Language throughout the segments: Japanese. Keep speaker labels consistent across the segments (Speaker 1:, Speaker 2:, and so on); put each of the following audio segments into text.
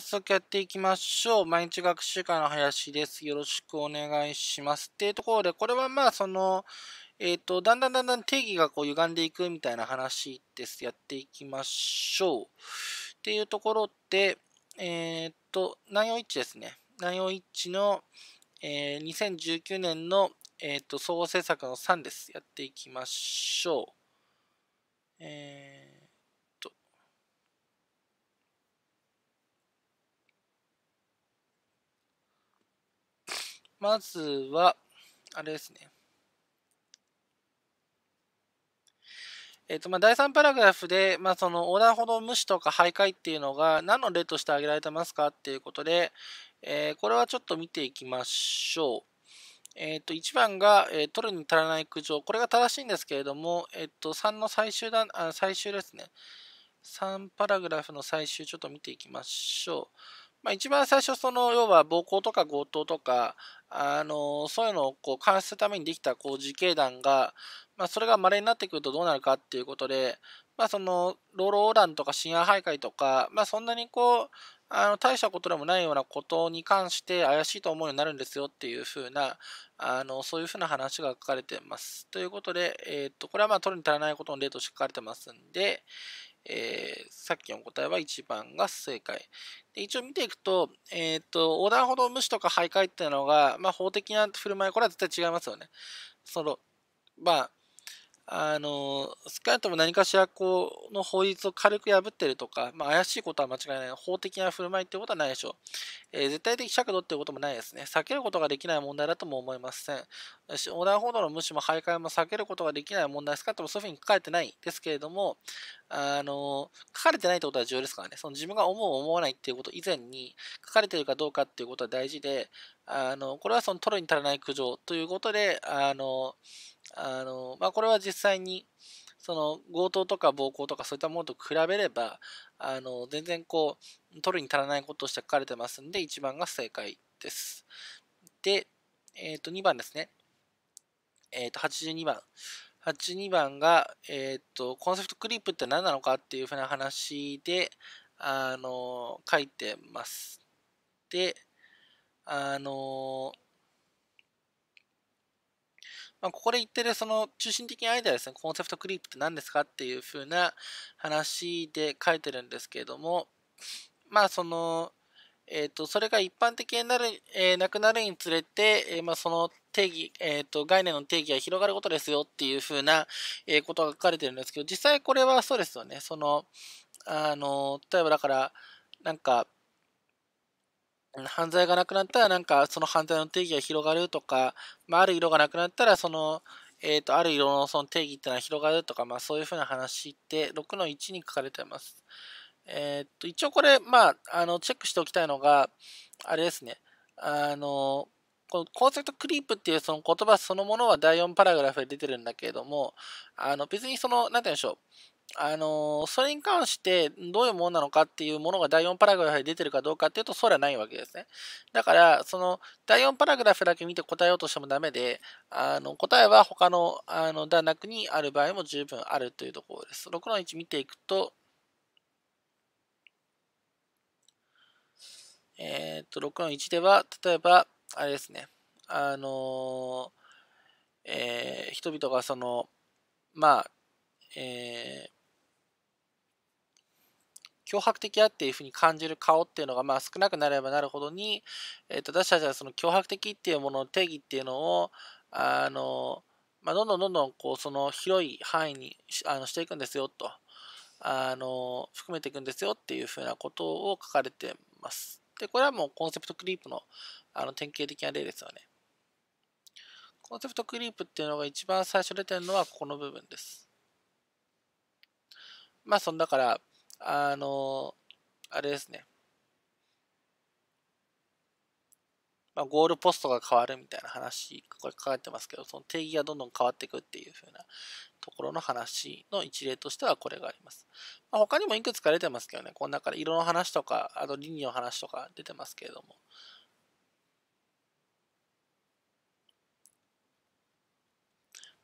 Speaker 1: 早速やっていきましょう。毎日学習会の林です。よろしくお願いします。っていうところで、これはまあ、その、えっ、ー、と、だんだんだんだん定義がこう歪んでいくみたいな話です。やっていきましょう。っていうところで、えっ、ー、と、741ですね。741の、えー、2019年の、えっ、ー、と、総合政策の3です。やっていきましょう。えーまずは、あれですね。えっと、ま第3パラグラフで、まあ、その横断歩道無視とか徘徊っていうのが何の例として挙げられてますかっていうことで、えー、これはちょっと見ていきましょう。えっ、ー、と、1番が、えー、取るに足らない苦情。これが正しいんですけれども、えっ、と、3の最終段、あ、最終ですね。3パラグラフの最終、ちょっと見ていきましょう。まあ、一番最初その要は暴行とか強盗とかあのそういうのをこう監視するためにできたこう自警団が、まあ、それがまれになってくるとどうなるかっていうことで、まあ、その老老団とか深夜徘徊とか、まあ、そんなにこうあの大したことでもないようなことに関して怪しいと思うようになるんですよっていう風なあのそういう風な話が書かれてます。ということで、えー、っとこれはまあ取るに足らないことの例として書かれてますんで、えー、さっきの答えは1番が正解。で一応見ていくと、えっ、ー、と、横断歩道無視とか徘徊っていうのが、まあ、法的な振る舞い、これは絶対違いますよね。その、まあ、あの、少なくとも何かしらこの法律を軽く破ってるとか、まあ、怪しいことは間違いない。法的な振る舞いっていうことはないでしょう。えー、絶対的尺度っていうこともないですね。避けることができない問題だとも思いません。横断歩道の無視も徘徊も避けることができない問題、ですかともそういうふうに書かれてないですけれども、あの、書かれてないってことは重要ですからね。その自分が思う思わないっていうこと以前に、書かれてるかどうかっていうことは大事で、あの、これはその取るに足らない苦情ということで、あの、あの、まあ、これは実際に、その強盗とか暴行とかそういったものと比べれば、あの、全然こう、取るに足らないことをして書かれてますんで、1番が正解です。で、えっ、ー、と、2番ですね。えっ、ー、と、82番。82番が、えっ、ー、と、コンセプトクリップって何なのかっていうふうな話で、あの、書いてます。で、あのー、まあ、ここで言ってるその中心的なアイデアですね、コンセプトクリープって何ですかっていう風な話で書いてるんですけれども、まあその、えっ、ー、と、それが一般的になる、えー、なくなるにつれて、えー、まあその定義、えっ、と、概念の定義が広がることですよっていう風な、えことが書かれてるんですけど、実際これはそうですよね、その、あの、例えばだから、なんか、犯罪がなくなったらなんかその犯罪の定義が広がるとか、まあ、ある色がなくなったらその、えーと、ある色のその定義っていうのは広がるとか、まあ、そういうふうな話って6の1に書かれてます。えーと、と一応これ、まあ、あのチェックしておきたいのがあれですねあのこのコンセプトクリープっていうその言葉そのものは第4パラグラフで出てるんだけれどもあの別にその何て言うんでしょうあのそれに関してどういうものなのかっていうものが第4パラグラフで出てるかどうかっていうと、それはないわけですね。だから、その第4パラグラフだけ見て答えようとしてもダメで、あの答えは他のあの段落にある場合も十分あるというところです。6の1見ていくと、えっ、と、6の1では、例えば、あれですね、あのえー、人々がその、まあ、えー脅迫的だっていうふうに感じる顔っていうのがまあ少なくなればなるほどに、えー、と私たちはその脅迫的っていうものの定義っていうのをあの、まあ、どんどんどんどんこうその広い範囲にあのしていくんですよとあの含めていくんですよっていうふうなことを書かれてます。でこれはもうコンセプトクリープのあの典型的な例ですよね。コンセプトクリープっていうのが一番最初出てるのはここの部分です。まあそんだからあの、あれですね。まあ、ゴールポストが変わるみたいな話、これ書かれてますけど、その定義がどんどん変わっていくっていう風なところの話の一例としてはこれがあります。まあ、他にもいくつか出てますけどね、この中で色の話とか、あと倫理の話とか出てますけれども、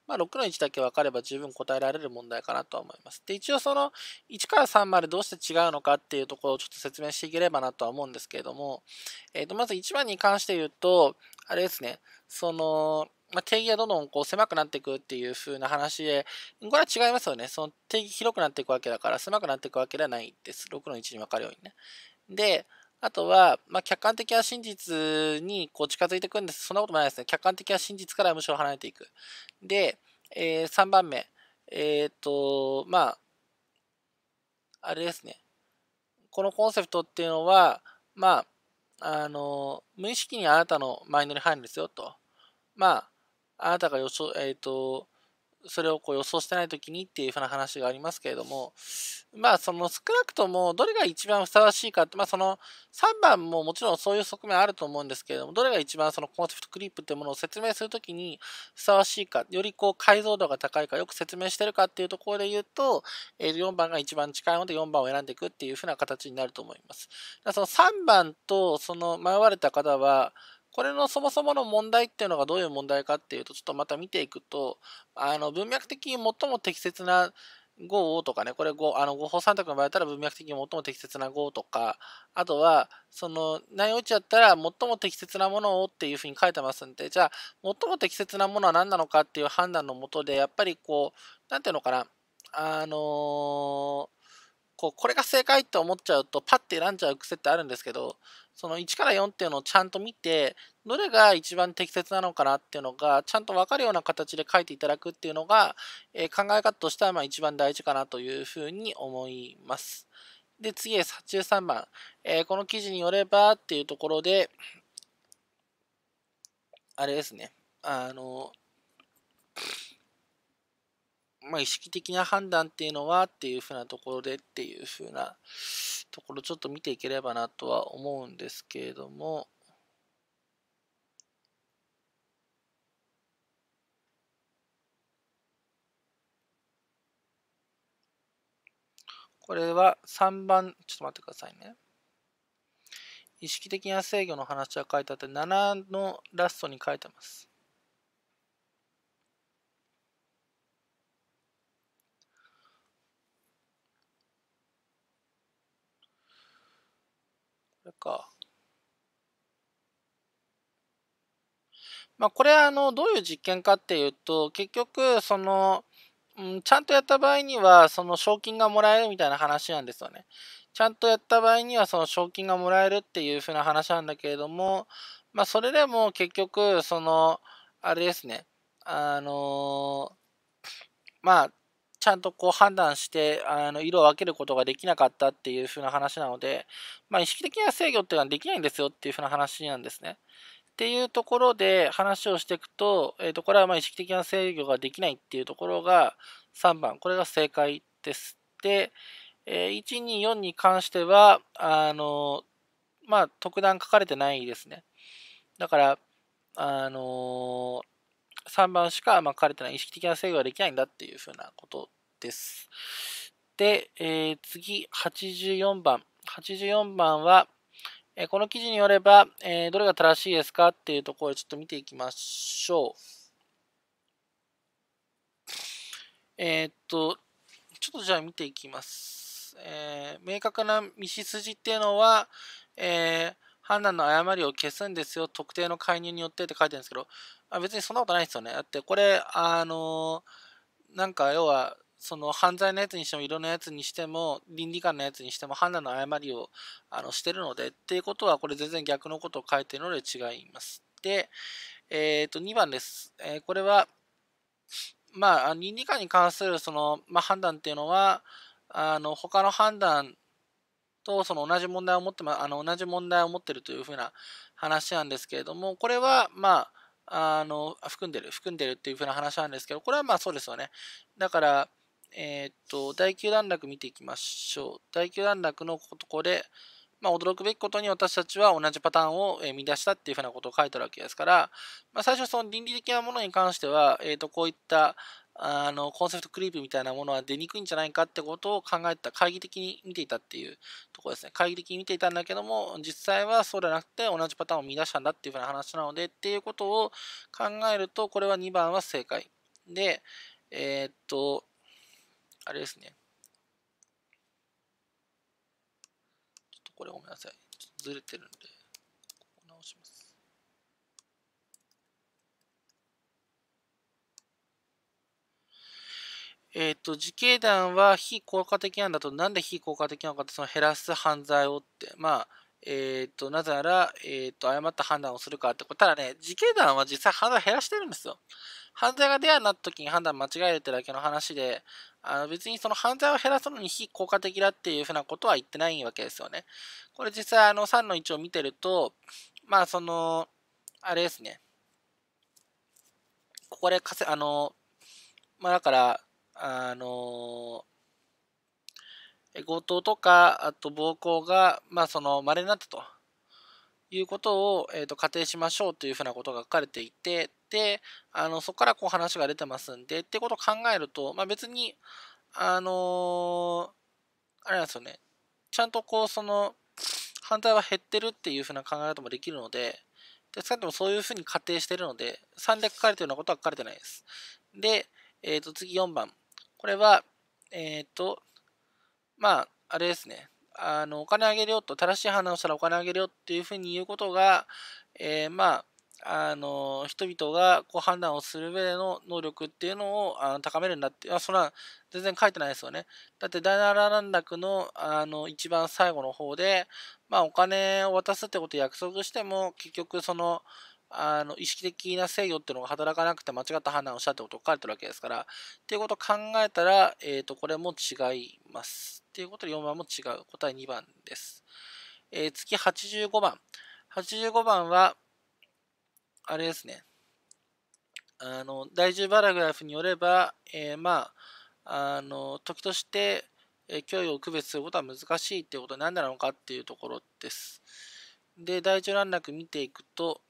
Speaker 1: まあ、6の1だけ分かれば十分答えられる問題かなとは思います。で、一応その1から3までどうして違うのかっていうところをちょっと説明していければなとは思うんですけれども、えっ、ー、と、まず1番に関して言うと、あれですね、その、まあ、定義がどんどんこう狭くなっていくっていう風な話で、これは違いますよね。その定義広くなっていくわけだから、狭くなっていくわけではないです。6の1に分かるようにね。で、あとは、まあ、客観的な真実にこう近づいていくんです。そんなこともないですね。客観的な真実からむしろ離れていく。で、えー、3番目。えっ、ー、と、まあ、あれですね。このコンセプトっていうのは、まあ、あの、無意識にあなたのマインドに入るんですよ、と。まあ、あなたが予想、えっ、ー、と、それをこう予想してない時にっていうふうな話がありますけれども、まあその少なくともどれが一番ふさわしいかって、まあその3番ももちろんそういう側面あると思うんですけれども、どれが一番そのコンセプトクリップっていうものを説明する時にふさわしいか、よりこう解像度が高いか、よく説明してるかっていうところで言うと、え4番が一番近いので4番を選んでいくっていうふうな形になると思います。その3番とその迷われた方は、これのそもそもの問題っていうのがどういう問題かっていうと、ちょっとまた見ていくと、あの、文脈的に最も適切な語をとかね、これ語あの、5法3択の場合だったら文脈的に最も適切な語とか、あとは、その、内容値だったら最も適切なものをっていうふうに書いてますんで、じゃあ、最も適切なものは何なのかっていう判断のもとで、やっぱりこう、なんていうのかな、あのーこうこれが正解って思っちゃうとパッて選んじゃう癖ってあるんですけどその1から4っていうのをちゃんと見て、どれが一番適切なのかなっていうのが、ちゃんと分かるような形で書いていただくっていうのが、え考え方としてはまあ一番大事かなというふうに思います。で、次、へ83番。えー、この記事によればっていうところで、あれですね。あの、まあ、意識的な判断っていうのはっていうふうなところでっていうふうなところちょっと見ていければなとは思うんですけれども、これは3番、ちょっと待ってくださいね。意識的な制御の話は書いてあって、7のラストに書いてます。れか。まあ、これはあの、どういう実験かっていうと、結局、その、ん、ちゃんとやった場合には、その賞金がもらえるみたいな話なんですよね。ちゃんとやった場合には、その賞金がもらえるっていう風な話なんだけれども、まあ、それでも結局、その、あれですね、あのまあ、ちゃんとこう判断して、あの、色を分けることができなかったっていう風な話なので、まあ、意識的な制御っていうのはできないんですよっていう風な話なんですね。っていうところで話をしていくと、えっ、ー、と、これはまあ意識的な制御ができないっていうところが3番、これが正解です。で、えー、124に関しては、あの、まあ、特段書かれてないですね。だから、あのー3番しか、まあ、彼といのは意識的な制御ができないんだっていうふうなことです。で、えー、次、84番。84番は、えー、この記事によれば、えー、どれが正しいですかっていうところをちょっと見ていきましょう。えー、っと、ちょっとじゃあ見ていきます。え明確な道筋っていうのは、え判断の誤りを消すんですよ、特定の介入によってって書いてるんですけど、あ別にそんなことないですよね。だってこれ、あのなんか要は、その犯罪のやつにしても色のやつにしても倫理観のやつにしても判断の誤りをあのしてるのでっていうことはこれ全然逆のことを書いてるので違います。で、えー、と2番です。えー、これは、まあ、倫理観に関するその、まあ、判断っていうのはあの他の判断とその同じ問題を持って、まあの同じ問題を持ってるというふうな話なんですけれどもこれはまああの、含んでる、含んでるっていうふうな話なんですけど、これはまあそうですよね。だから、えー、っと、第9段落見ていきましょう。第9段落のとこで、まあ、驚くべきことに私たちは同じパターンを見出したっていうふうなことを書いてあるわけですから、まあ、最初その倫理的なものに関しては、えー、とこういったあのコンセプトクリープみたいなものは出にくいんじゃないかってことを考えた会議的に見ていたっていうとこですね会議的に見ていたんだけども実際はそうではなくて同じパターンを見出したんだっていうふうな話なのでっていうことを考えるとこれは2番は正解でえー、っとあれですねちょっとこれごめんなさいずれてるんで直しますえっ、ー、と、自警団は非効果的なんだと、なんで非効果的なのかて、その減らす犯罪をって、まあ、えっ、ー、と、なぜなら、えっ、ー、と、誤った判断をするかってこと。ただね、自警団は実際犯罪減らしてるんですよ。犯罪が出会うなった時に判断間違えるってだけの話で、あの別にその犯罪を減らすのに非効果的だっていうふうなことは言ってないわけですよね。これ実際あの3の1を見てると、まあその、あれですね。ここで稼、あの、まあだから、あの強盗とか、あと暴行が、まあ、その、稀になったということを、えっ、ー、と、仮定しましょうというふうなことが書かれていて、で、あの、そこからこう話が出てますんで、ってことを考えると、まあ、別に、あのー、あれなんですよね、ちゃんとこう、その、犯罪は減ってるっていうふうな考え方もできるので、で少なくともそういうふうに仮定してるので、3で書かれてるようなことは書かれてないです。で、えっ、ー、と、次4番。これは、えっ、ー、と、まあ、あれですね。あの、お金あげるよと、正しい判断をしたらお金あげるよっていうふうに言うことが、えー、まあ、あの、人々がこう判断をする上での能力っていうのをあの高めるんだって、あ、そんな、全然書いてないですよね。だって、第7段落の、あの、一番最後の方で、まあ、お金を渡すってことを約束しても、結局、その、あの意識的な制御っていうのが働かなくて間違った判断をしたってことを書かれてるわけですから、っていうことを考えたら、えー、と、これも違います。っていうことで4番も違う。答え2番です。えー、次85番。85番は、あれですね。あの、第10パラグラフによれば、えー、まあ、あの、時として、えー、脅威を区別することは難しいっていうことは何なのかっていうところです。で、第10段落見ていくと、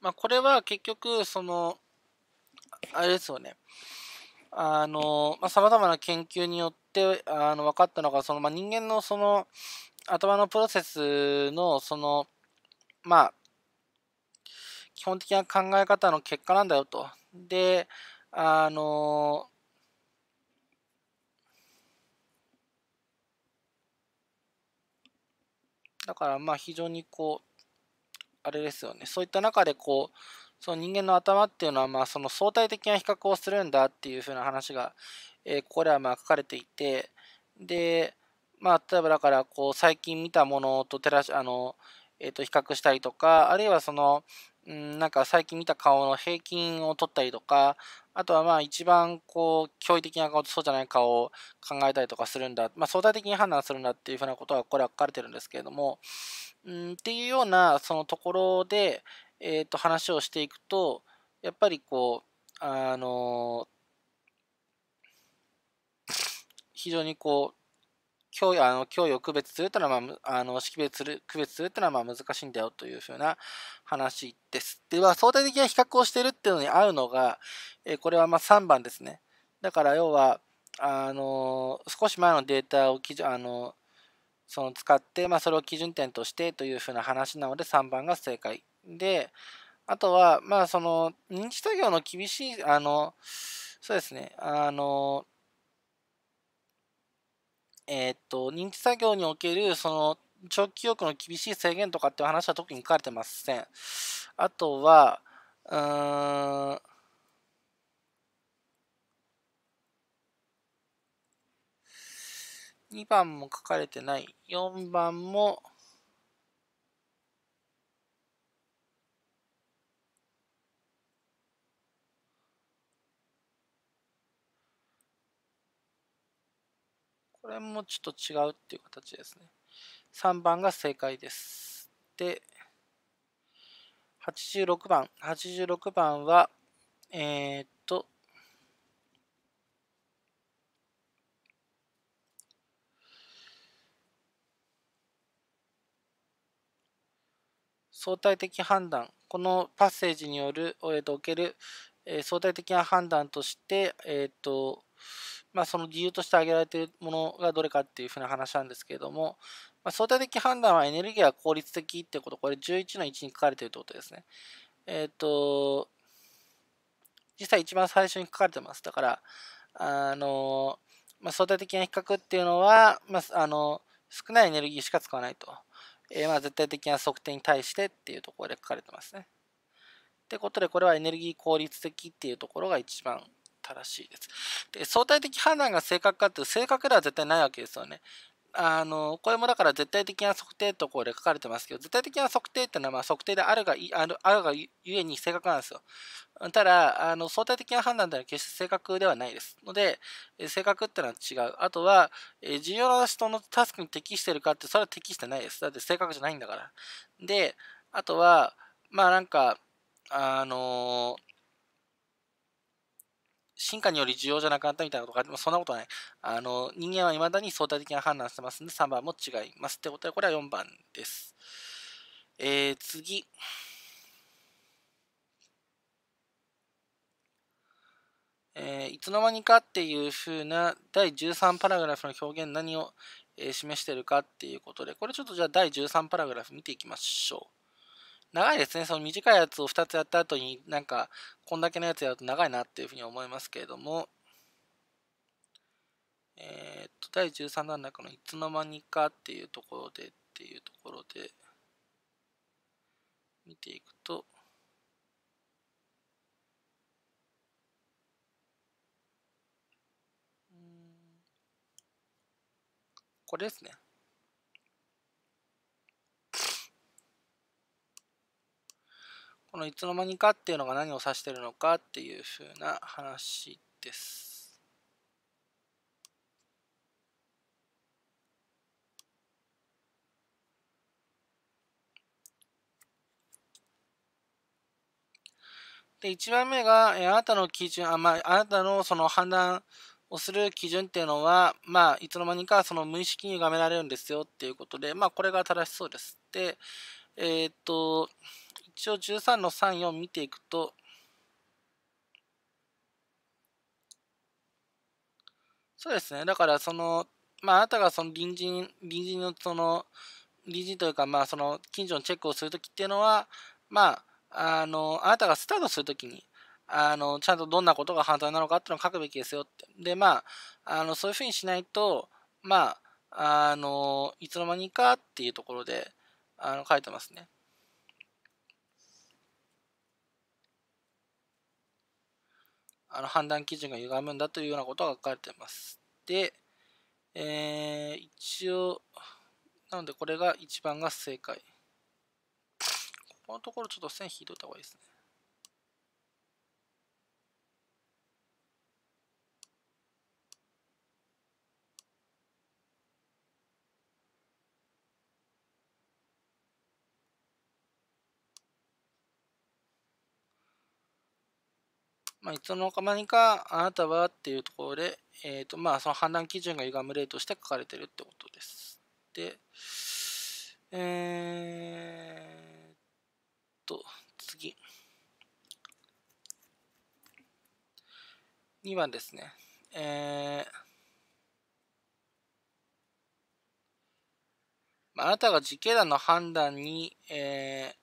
Speaker 1: まあ、これは結局、その、あれですよね。あの、まあ、様々な研究によって、あの、分かったのが、その、まあ、人間のその、頭のプロセスの、その、まあ、基本的な考え方の結果なんだよと。で、あの、だからまあ非常にこうあれですよねそういった中でこうその人間の頭っていうのはまあその相対的な比較をするんだっていうふうな話が、えー、ここではまあ書かれていてでまあ例えばだからこう最近見たものと照らしあの、えー、と比較したりとかあるいはそのうん、なんか最近見た顔の平均を取ったりとか、あとはまあ一番こう驚異的な顔とそうじゃない顔を考えたりとかするんだ、まあ、相対的に判断するんだっていうふうなことはこれは書かれてるんですけれども、ん、っていうようなそのところで、えー、と話をしていくとやっぱりこうあの非常にこう供与あの供与を区別するというのは、まあ、あの識別する区別するというのはまあ難しいんだよというふうな話です。では、相対的な比較をしているっていうのに合うのが、えこれはま3番ですね。だから要は、あの少し前のデータを基準、あのその使って、まあ、それを基準点としてというふうな話なので3番が正解。で、あとは、まあ、その認知作業の厳しい、あの、そうですね、あの、えー、っと、認知作業における、その、長期記憶の厳しい制限とかっていう話は特に書かれてません。あとは、うーん、2番も書かれてない。4番もこれもちょっと違うっていう形ですね。3番が正解です。で、86番。86番は、えー、っと、相対的判断。このパッセージによる、えとおける、えー、相対的な判断として、えっ、と、まあ、その理由として挙げられているものがどれかっていうふうな話なんですけれども、まあ、相対的判断はエネルギーは効率的っていうこと、これ11の1に書かれているということですね。えっ、ー、と、実際一番最初に書かれてます。だから、あの、まあ、相対的な比較っていうのは、まあ、あの、少ないエネルギーしか使わないと。えー、まあ絶対的な測定に対してっていうところで書かれてますね。ってことで、これはエネルギー効率的っていうところが一番正しいです。で、相対的判断が正確かっていう正確では絶対ないわけですよね。あの、これもだから絶対的な測定とこれ書かれてますけど、絶対的な測定っていうのはまあ測定であるがある、あるがゆえに正確なんですよ。ただ、あの相対的な判断では決して正確ではないです。ので、正確っていうのは違う。あとは、え重要な人のタスクに適してるかって、それは適してないです。だって正確じゃないんだから。で、あとは、まあなんか、あのー進化により需要じゃなくなったみたいなことがあってそんなことない。あの、人間は未だに相対的な判断してますんで、3番も違います。ってことで、これは4番です。えー、次。えー、いつの間にかっていう風な第13パラグラフの表現何を、えー、示してるかっていうことで、これちょっとじゃあ第13パラグラフ見ていきましょう。長いですね。その短いやつを2つやった後に、なんか、こんだけのやつやると長いなっていうふうに思いますけれども、えっ、と、第13段落中のいつの間にかっていうところでっていうところで、見ていくと、これですね。このいつの間にかっていうのが何を指してるのかっていうふうな話です。で、1番目が、えあなたの基準、あ、まあ、あなたのその判断をする基準っていうのは、まあ、いつの間にかその無意識に歪められるんですよっていうことで、まあ、これが正しそうです。で、えー、っと、応13の34見ていくと、そうですね。だからその、まあ、あなたがその隣人、隣人のその、隣人というか、まあ、その近所のチェックをするときっていうのは、まあ、あの、あなたがスタートするときに、あの、ちゃんとどんなことが犯罪なのかっていうのを書くべきですよって。で、まあ、あの、そういうふうにしないと、まあ、あの、いつの間にかっていうところで、あの、書いてますね。あの判断基準が歪むんだというようなことが書かれています。で、えー、一応、なのでこれが1番が正解。このところちょっと線引いといた方がいいですね。まあ、いつの間にかあなたはっていうところで、えーとまあ、その判断基準が歪む例として書かれてるってことです。で、えー、っと、次。2番ですね。えー、あなたが時系団の判断に、えー、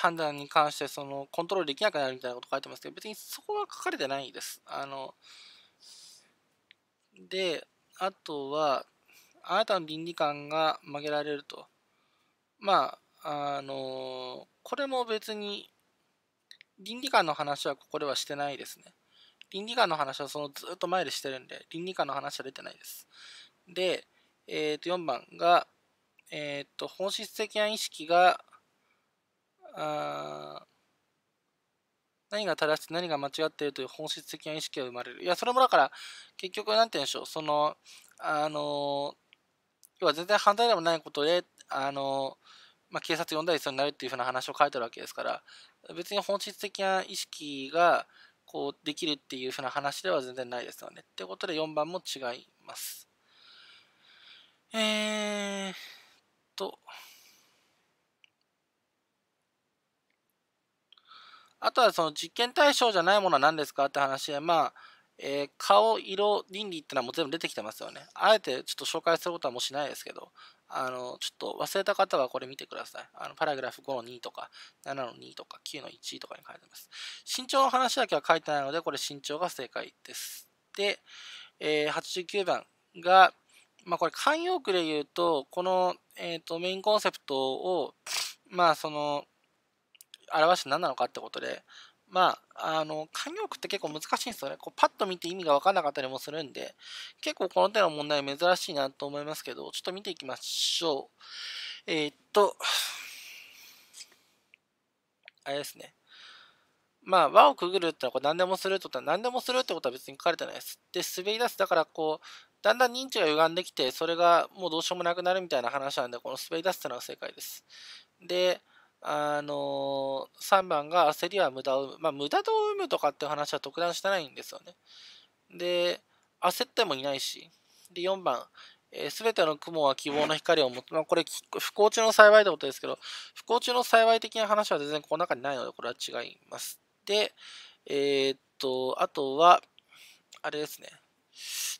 Speaker 1: 判断に関してそのコントロールできなくなるみたいなこと書いてますけど別にそこは書かれてないです。あのであとはあなたの倫理観が曲げられるとまああのこれも別に倫理観の話はここではしてないですね。倫理観の話はそのずっと前でしてるんで倫理観の話は出てないです。で、えー、と4番が、えー、と本質的な意識があ何が正しく何が間違っているという本質的な意識が生まれる。いや、それもだから、結局、なんて言うんでしょう、その、あの、要は全然犯罪でもないことで、あの、まあ、警察呼んだりするようになるっていうふうな話を書いてるわけですから、別に本質的な意識が、こう、できるっていうふうな話では全然ないですよね。ってことで、4番も違います。えーっと、あとはその実験対象じゃないものは何ですかって話で、まあ、えー、顔、色、倫理ってのはもう全部出てきてますよね。あえてちょっと紹介することはもうしないですけど、あの、ちょっと忘れた方はこれ見てください。あの、パラグラフ5の2とか、7の2とか、9の1とかに書いてます。身長の話だけは書いてないので、これ身長が正解です。で、えー、89番が、まあ、これ、慣用句で言うと、この、えっ、ー、と、メインコンセプトを、まあ、その、表して何なのかってことで、まあ、あの、慣用句って結構難しいんですよね。こうパッと見て意味が分かんなかったりもするんで、結構この手の問題珍しいなと思いますけど、ちょっと見ていきましょう。えー、っと、あれですね。まあ、輪をくぐるってのはこう何でもするってことは何でもするってことは別に書かれてないです。で、滑り出す。だからこう、だんだん認知が歪んできて、それがもうどうしようもなくなるみたいな話なんで、この滑り出すってのは正解です。で、あの3番が焦りは無駄を生む。まあ、無駄を生むとかっていう話は特段してないんですよね。で、焦ってもいないし。で、4番、す、え、べ、ての雲は希望の光を持つ。まあ、これ、不幸中の幸いってことですけど、不幸中の幸い的な話は全然この中にないので、これは違います。で、えー、っと、あとは、あれですね。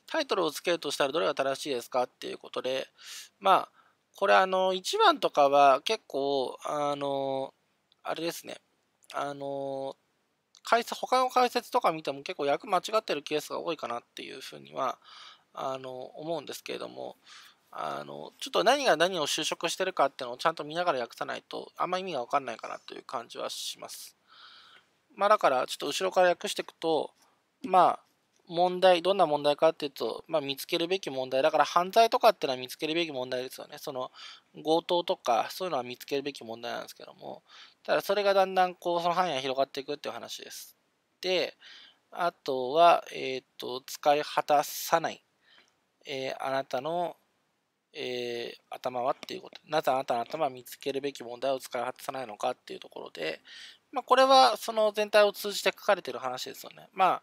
Speaker 1: タイトルをつけるとしたらどれが正しいですかっていうことで、まあ、これあの、1番とかは結構、あの、あれですね、あの、解説、他の解説とか見ても結構役間違ってるケースが多いかなっていうふうには、あの、思うんですけれども、あの、ちょっと何が何を就職してるかっていうのをちゃんと見ながら訳さないと、あんま意味がわかんないかなという感じはします。まあだから、ちょっと後ろから訳していくと、ま問題、どんな問題かっていうと、まあ、見つけるべき問題、だから犯罪とかっていうのは見つけるべき問題ですよね。その強盗とか、そういうのは見つけるべき問題なんですけども、ただそれがだんだんこう、その範囲が広がっていくっていう話です。で、あとは、えっ、と、使い果たさない、えー、あなたの、えー、頭はっていうこと。なぜあなたの頭は見つけるべき問題を使い果たさないのかっていうところで、まあ、これはその全体を通じて書かれてる話ですよね。まあ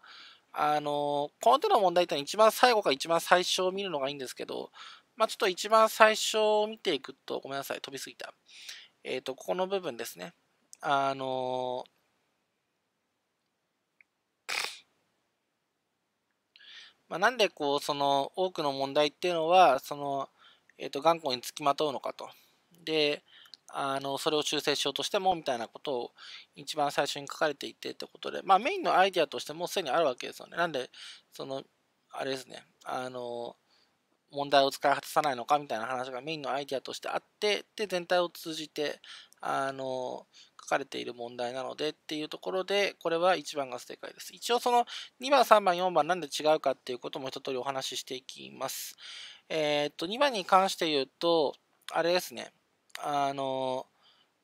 Speaker 1: あの、この手の問題点一番最後か一番最初を見るのがいいんですけど、まあ、ちょっと一番最初を見ていくと、ごめんなさい、飛びすぎた。えっ、ー、と、ここの部分ですね。あの、まあ、なんでこう、その、多くの問題っていうのは、その、えっ、ー、と、頑固につきまとうのかと。で、あのそれを修正しようとしてもみたいなことを一番最初に書かれていてってことで、まあ、メインのアイデアとしてもうすでにあるわけですよね。なんでそのあれですねあの問題を使い果たさないのかみたいな話がメインのアイデアとしてあってで全体を通じてあの書かれている問題なのでっていうところでこれは1番が正解です。一応その2番3番4番なんで違うかっていうことも一通りお話ししていきます。えー、っと2番に関して言うとあれですねあの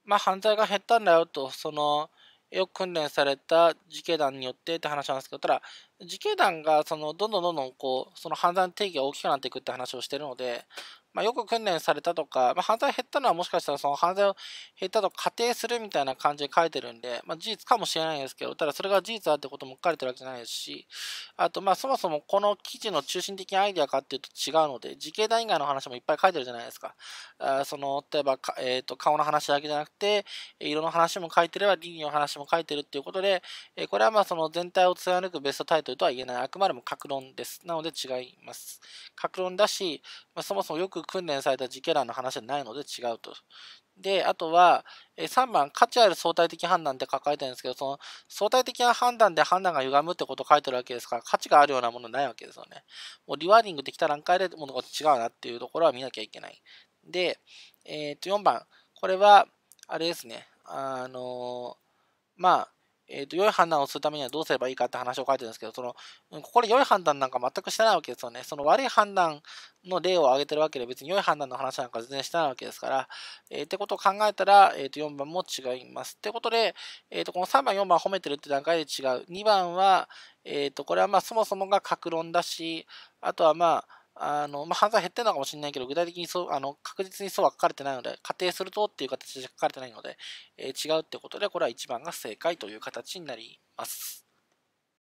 Speaker 1: まあ、犯罪が減ったんだよと、その、よく訓練された自警団によってって話なんですけど、ただ、自警団がそのどんどんどんどんこうその犯罪の定義が大きくなっていくって話をしてるので、まあ、よく訓練されたとか、まあ、犯罪減ったのはもしかしたらその犯罪を減ったと仮定するみたいな感じで書いてるんで、まあ、事実かもしれないんですけど、ただそれが事実だってことも書かれてるわけじゃないですし、あと、まあ、そもそもこの記事の中心的アイデアかっていうと違うので、時系団以外の話もいっぱい書いてるじゃないですか。あその、例えば、えーと、顔の話だけじゃなくて、色の話も書いてれば、倫理の話も書いてるっていうことで、えこれはまあその全体を貫くベストタイトルとは言えない。あくまでも格論です。なので違います。格論だし、まあ、そもそもよく訓練された自家来の話じゃないので違うと。で、あとは、3番、価値ある相対的判断って書かれてるんですけど、その相対的な判断で判断が歪むってことを書いてるわけですから、価値があるようなものないわけですよね。もうリワーディングできた段階で物事違うなっていうところは見なきゃいけない。で、えっ、ー、と、4番、これは、あれですね、あのまあ、えー、と、良い判断をするためにはどうすればいいかって話を書いてるんですけど、その、ここで良い判断なんか全くしてないわけですよね。その悪い判断の例を挙げてるわけで、別に良い判断の話なんか全然してないわけですから、えー、ってことを考えたら、えー、と、4番も違います。ってことで、えっ、と、この3番、4番褒めてるって段階で違う。2番は、えっ、と、これはまあ、そもそもが格論だし、あとはまあ、あの、まあ、犯罪減ってるのかもしれないけど、具体的にそう、あの、確実にそうは書かれてないので、仮定するとっていう形で書かれてないので、えー、違うってことで、これは1番が正解という形になります。